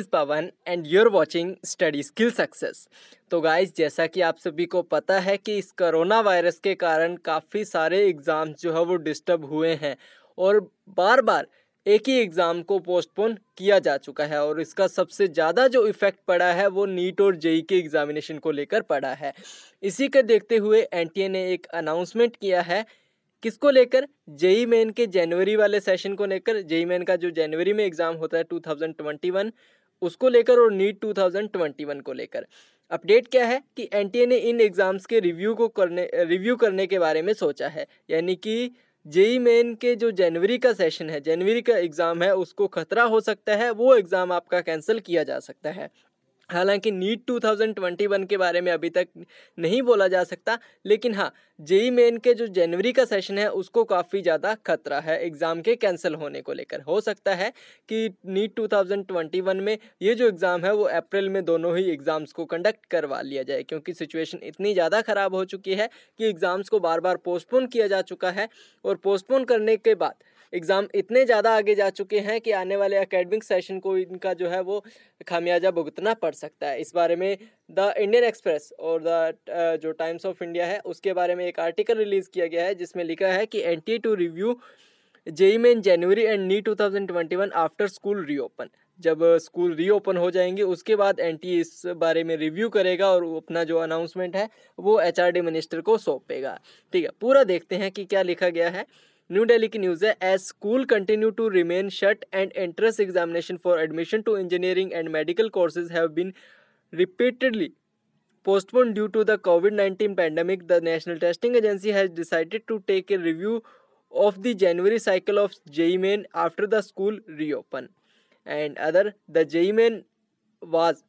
Is Pavan and your watching study skill success तो guys जैसा कि आप सभी को पता है कि इस करोना वायरस के कारण काफ़ी सारे एग्ज़ाम्स जो है वो डिस्टर्ब हुए हैं और बार बार एक ही एग्ज़ाम को पोस्टपोन किया जा चुका है और इसका सबसे ज़्यादा जो इफ़ेक्ट पड़ा है वो नीट और जेई के एग्ज़ामिनेशन को लेकर पड़ा है इसी के देखते हुए एनटीए ने एक अनाउंसमेंट किया है किसको लेकर जेई मेन के जनवरी वाले सेशन को लेकर जेई मेन का जो जनवरी में एग्ज़ाम होता है 2021 उसको लेकर और नीट 2021 को लेकर अपडेट क्या है कि ए ने इन एग्ज़ाम्स के रिव्यू को करने रिव्यू करने के बारे में सोचा है यानी कि जेई मेन के जो जनवरी का सेशन है जनवरी का एग्ज़ाम है उसको खतरा हो सकता है वो एग्ज़ाम आपका कैंसिल किया जा सकता है हालांकि नीट 2021 के बारे में अभी तक नहीं बोला जा सकता लेकिन हाँ जेई मेन के जो जनवरी का सेशन है उसको काफ़ी ज़्यादा खतरा है एग्ज़ाम के कैंसिल होने को लेकर हो सकता है कि नीट 2021 में ये जो एग्ज़ाम है वो अप्रैल में दोनों ही एग्ज़ाम्स को कंडक्ट करवा लिया जाए क्योंकि सिचुएशन इतनी ज़्यादा ख़राब हो चुकी है कि एग्ज़ाम्स को बार बार पोस्टपोन किया जा चुका है और पोस्टपोन करने के बाद एग्ज़ाम इतने ज़्यादा आगे जा चुके हैं कि आने वाले अकेडमिक सेशन को इनका जो है वो खामियाजा भुगतना पड़ सकता है इस बारे में द इंडियन एक्सप्रेस और द जो टाइम्स ऑफ इंडिया है उसके बारे में एक आर्टिकल रिलीज़ किया गया है जिसमें लिखा है कि N T to review JEE Main January and नी two thousand twenty one after school reopen जब स्कूल रीओपन हो जाएंगे उसके बाद एन इस बारे में रिव्यू करेगा और अपना जो अनाउंसमेंट है वो एच मिनिस्टर को सौंपेगा ठीक है पूरा देखते हैं कि क्या लिखा गया है New Delhi News न्यूज़ है as school continue to remain shut and entrance examination for admission to engineering and medical courses have repeatedly postponed due to the COVID-19 pandemic, the National Testing Agency has decided to take a review of the January cycle of JEE Main after the school reopen. And other, the JEE Main was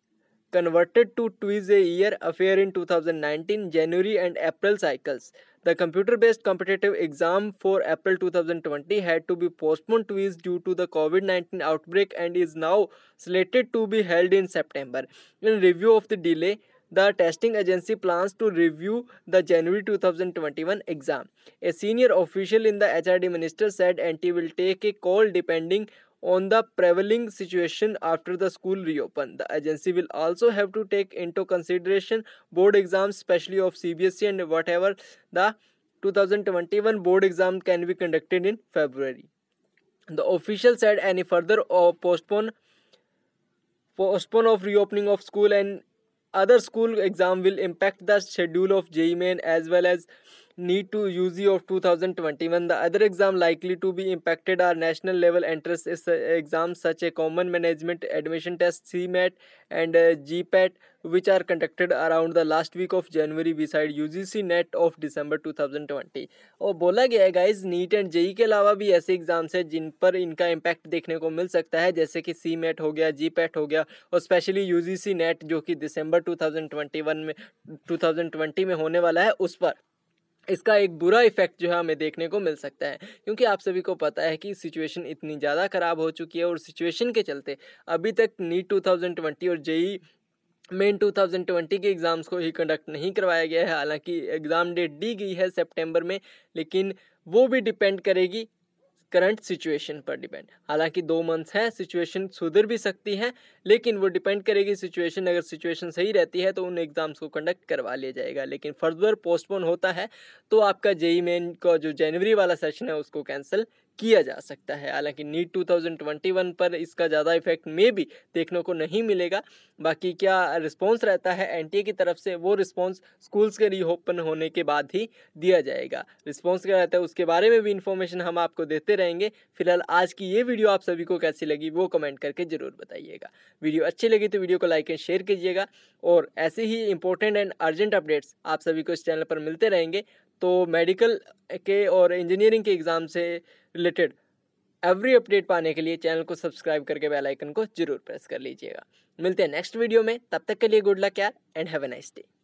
converted to twice a year affair in 2019 January and April cycles. The computer based competitive exam for April 2020 had to be postponed twice due to the COVID 19 outbreak and is now slated to be held in September. In review of the delay, the testing agency plans to review the January 2021 exam. A senior official in the HRD minister said NT will take a call depending on the prevailing situation after the school reopen. The agency will also have to take into consideration board exams, especially of CBSE and whatever the 2021 board exam can be conducted in February. The official said any further or postpone postpone of reopening of school and other school exam will impact the schedule of JEE main as well as need to UG of 2021. The other exam likely to be impacted are national level entrance exams such as common management admission test CMAT and uh, GPAT which are conducted around the last week of January beside UGC net of december 2020 और बोला गया है guys neet and jee के अलावा भी ऐसे exams हैं जिन पर इनका impact देखने को मिल सकता है जैसे कि cmat मेट हो गया जी पैट हो गया और स्पेशली यू नेट जो कि दिसंबर 2021 में 2020 में होने वाला है उस पर इसका एक बुरा इफेक्ट जो है हमें देखने को मिल सकता है क्योंकि आप सभी को पता है कि सिचुएशन इतनी ज़्यादा ख़राब हो चुकी है और सिचुएशन के चलते अभी तक नीट ट्वेंटी और JEE Main two thousand twenty के एग्ज़ाम्स को ही कंडक्ट नहीं करवाया गया है हालांकि एग्ज़ाम डेट दी गई है सेप्टेम्बर में लेकिन वो भी डिपेंड करेगी करंट सिचुएशन पर डिपेंड हालांकि दो मंथ्स हैं सिचुएशन सुधर भी सकती है लेकिन वो डिपेंड करेगी सिचुएशन अगर सिचुएशन सही रहती है तो उन एग्ज़ाम्स को कंडक्ट करवा लिया जाएगा लेकिन फर्दर पोस्टपोन होता है तो आपका जेई मेन का जो जनवरी वाला सेशन है उसको कैंसिल किया जा सकता है हालांकि नीट 2021 पर इसका ज़्यादा इफेक्ट में भी देखने को नहीं मिलेगा बाकी क्या रिस्पॉन्स रहता है ए की तरफ से वो रिस्पॉन्स स्कूल्स के रीओपन होने के बाद ही दिया जाएगा रिस्पॉन्स क्या रहता है उसके बारे में भी इन्फॉर्मेशन हम आपको देते रहेंगे फिलहाल आज की ये वीडियो आप सभी को कैसी लगी वो कमेंट करके ज़रूर बताइएगा वीडियो अच्छी लगी तो वीडियो को लाइक एंड शेयर कीजिएगा और ऐसे ही इंपॉर्टेंट एंड अर्जेंट अपडेट्स आप सभी को इस चैनल पर मिलते रहेंगे तो मेडिकल के और इंजीनियरिंग के एग्ज़ाम से रिलेटेड एवरी अपडेट पाने के लिए चैनल को सब्सक्राइब करके बेल आइकन को जरूर प्रेस कर लीजिएगा मिलते हैं नेक्स्ट वीडियो में तब तक के लिए गुड लक यार and have a nice day